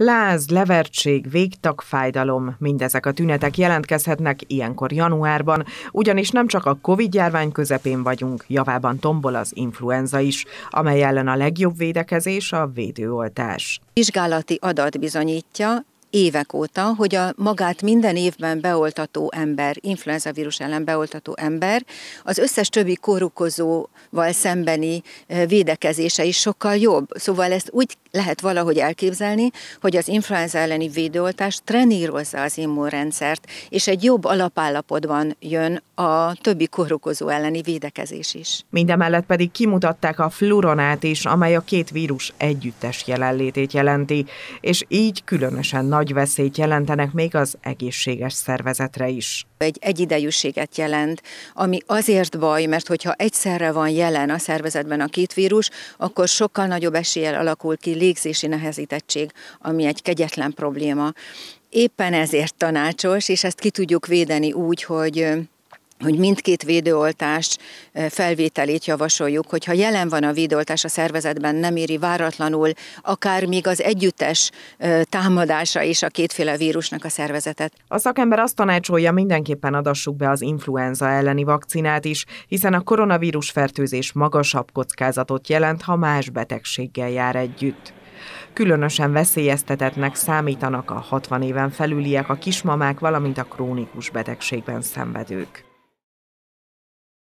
Láz, levertség, fájdalom, mindezek a tünetek jelentkezhetnek ilyenkor januárban, ugyanis nem csak a COVID-járvány közepén vagyunk, javában tombol az influenza is, amely ellen a legjobb védekezés a védőoltás. Vizsgálati adat bizonyítja, évek óta, hogy a magát minden évben beoltató ember, influenza vírus ellen beoltató ember, az összes többi korukozóval szembeni védekezése is sokkal jobb. Szóval ezt úgy lehet valahogy elképzelni, hogy az influenza elleni védőoltás trenírozza az immunrendszert, és egy jobb alapállapotban jön a többi korukozó elleni védekezés is. Mindemellett pedig kimutatták a fluoronát is, amely a két vírus együttes jelenlétét jelenti, és így különösen nagy nagy veszélyt jelentenek még az egészséges szervezetre is. Egy egyidejűséget jelent, ami azért baj, mert hogyha egyszerre van jelen a szervezetben a két vírus, akkor sokkal nagyobb eséllyel alakul ki légzési nehezítettség, ami egy kegyetlen probléma. Éppen ezért tanácsos, és ezt ki tudjuk védeni úgy, hogy hogy mindkét védőoltás felvételét javasoljuk, hogyha jelen van a védőoltás a szervezetben, nem éri váratlanul, akár még az együttes támadása is a kétféle vírusnak a szervezetet. A szakember azt tanácsolja, mindenképpen adassuk be az influenza elleni vakcinát is, hiszen a koronavírus fertőzés magasabb kockázatot jelent, ha más betegséggel jár együtt. Különösen veszélyeztetetnek számítanak a 60 éven felüliek, a kismamák, valamint a krónikus betegségben szenvedők.